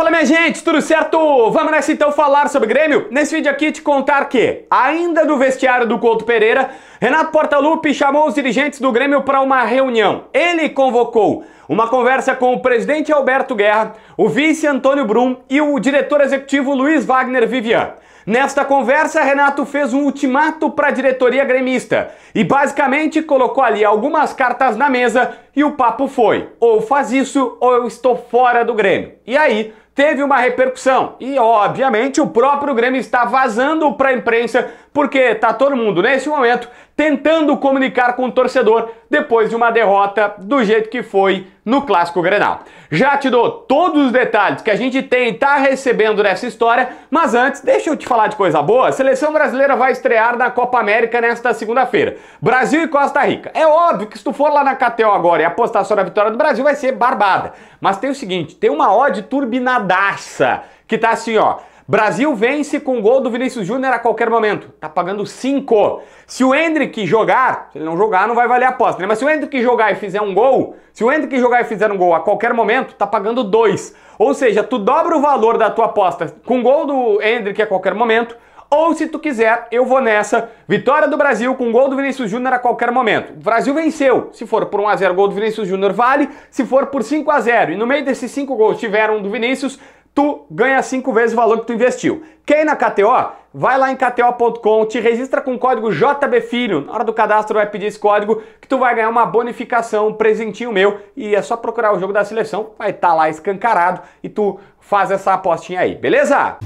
Fala minha gente, tudo certo? Vamos nessa então falar sobre Grêmio? Nesse vídeo aqui te contar que, ainda do vestiário do Couto Pereira, Renato Portaluppi chamou os dirigentes do Grêmio para uma reunião. Ele convocou uma conversa com o presidente Alberto Guerra, o vice Antônio Brum e o diretor executivo Luiz Wagner Vivian. Nesta conversa, Renato fez um ultimato para a diretoria gremista e basicamente colocou ali algumas cartas na mesa e o papo foi: ou faz isso ou eu estou fora do Grêmio. E aí, teve uma repercussão. E, obviamente, o próprio Grêmio está vazando para a imprensa, porque tá todo mundo, nesse momento, tentando comunicar com o torcedor depois de uma derrota do jeito que foi no Clássico Grenal. Já te dou todos os detalhes que a gente tem e tá recebendo nessa história, mas antes, deixa eu te falar de coisa boa. A seleção brasileira vai estrear na Copa América nesta segunda-feira. Brasil e Costa Rica. É óbvio que se tu for lá na KTO agora e apostar só na vitória do Brasil, vai ser barbada. Mas tem o seguinte, tem uma odd turbinada pagadaça, que tá assim, ó. Brasil vence com gol do Vinícius Júnior a qualquer momento. Tá pagando 5. Se o Hendrick jogar, se ele não jogar, não vai valer a aposta, né? Mas se o Hendrick jogar e fizer um gol, se o Hendrick jogar e fizer um gol a qualquer momento, tá pagando 2. Ou seja, tu dobra o valor da tua aposta com gol do Hendrick a qualquer momento, ou se tu quiser, eu vou nessa. Vitória do Brasil com gol do Vinícius Júnior a qualquer momento. O Brasil venceu. Se for por 1 a 0 gol do Vinícius Júnior vale. Se for por 5 a 0 e no meio desses 5 gols tiver um do Vinícius, tu ganha 5 vezes o valor que tu investiu. Quem na KTO? Vai lá em kto.com, te registra com o código JBFilho. Na hora do cadastro vai pedir esse código que tu vai ganhar uma bonificação, um presentinho meu e é só procurar o jogo da seleção, vai estar tá lá escancarado e tu faz essa apostinha aí, beleza?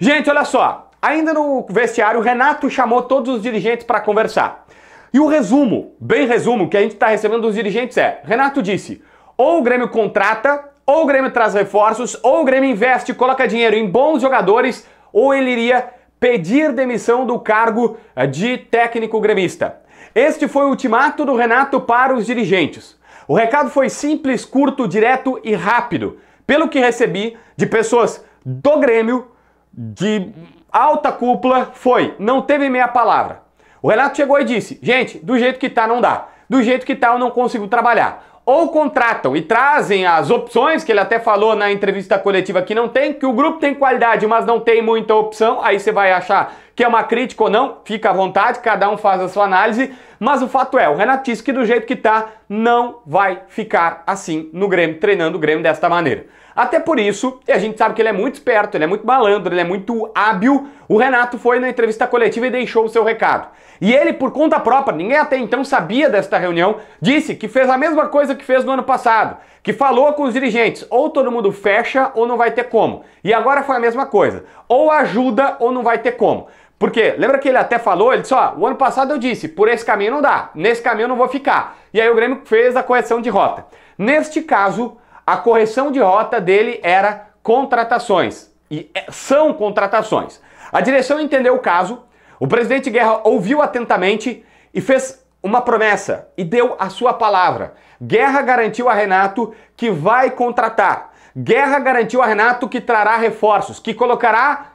Gente, olha só. Ainda no vestiário, o Renato chamou todos os dirigentes para conversar. E o resumo, bem resumo, que a gente está recebendo dos dirigentes é: Renato disse, ou o Grêmio contrata, ou o Grêmio traz reforços, ou o Grêmio investe, coloca dinheiro em bons jogadores, ou ele iria pedir demissão do cargo eh, de técnico gremista. Este foi o ultimato do Renato para os dirigentes. O recado foi simples, curto, direto e rápido. Pelo que recebi de pessoas do Grêmio, de alta cúpula foi: não teve meia palavra. O Renato chegou e disse: gente, do jeito que tá, não dá. Do jeito que tá, eu não consigo trabalhar. Ou contratam e trazem as opções, que ele até falou na entrevista coletiva que não tem, que o grupo tem qualidade, mas não tem muita opção, aí você vai achar que é uma crítica ou não, fica à vontade, cada um faz a sua análise, mas o fato é, o Renato disse que do jeito que tá, não vai ficar assim no Grêmio, treinando o Grêmio desta maneira. Até por isso, e a gente sabe que ele é muito esperto, ele é muito malandro, ele é muito hábil. O Renato foi na entrevista coletiva e deixou o seu recado. E ele, por conta própria, ninguém até então sabia desta reunião, disse que fez a mesma coisa que fez no ano passado, que falou com os dirigentes, ou todo mundo fecha ou não vai ter como. E agora foi a mesma coisa, ou ajuda ou não vai ter como. Porque lembra que ele até falou, ele disse, ó, o ano passado eu disse, por esse caminho não dá, nesse caminho eu não vou ficar. E aí o Grêmio fez a correção de rota. Neste caso, a correção de rota dele era contratações. E é, são contratações. A direção entendeu o caso, o presidente Guerra ouviu atentamente e fez uma promessa e deu a sua palavra. Guerra garantiu a Renato que vai contratar. Guerra garantiu a Renato que trará reforços, que colocará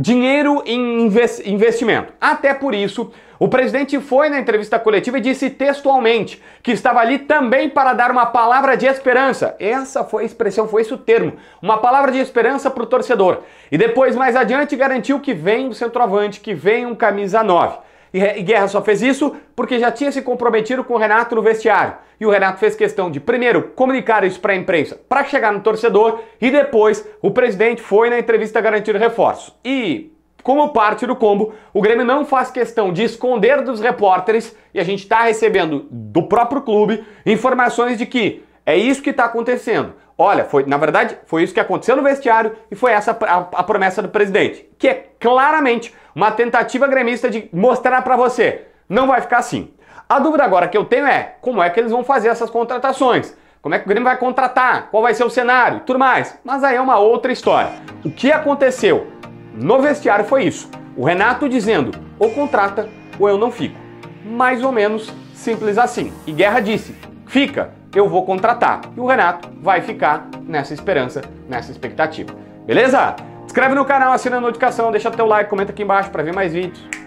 dinheiro em investimento. Até por isso, o presidente foi na entrevista coletiva e disse textualmente que estava ali também para dar uma palavra de esperança. Essa foi a expressão, foi esse o termo. Uma palavra de esperança para o torcedor. E depois, mais adiante, garantiu que vem o centroavante, que vem um camisa 9. E Guerra só fez isso porque já tinha se comprometido com o Renato no vestiário. E o Renato fez questão de, primeiro, comunicar isso para a imprensa, para chegar no torcedor, e depois o presidente foi na entrevista garantir reforço. E como parte do combo, o Grêmio não faz questão de esconder dos repórteres, e a gente está recebendo do próprio clube informações de que é isso que está acontecendo. Olha, foi, na verdade, foi isso que aconteceu no vestiário e foi essa a, a promessa do presidente, que é claramente uma tentativa gremista de mostrar para você, não vai ficar assim. A dúvida agora que eu tenho é, como é que eles vão fazer essas contratações? Como é que o Grêmio vai contratar? Qual vai ser o cenário? Tudo mais. Mas aí é uma outra história. O que aconteceu no vestiário foi isso. O Renato dizendo, ou contrata ou eu não fico. Mais ou menos simples assim. E Guerra disse, fica, eu vou contratar. E o Renato vai ficar nessa esperança, nessa expectativa. Beleza? Inscreve no canal, assina a notificação, deixa teu like, comenta aqui embaixo para ver mais vídeos.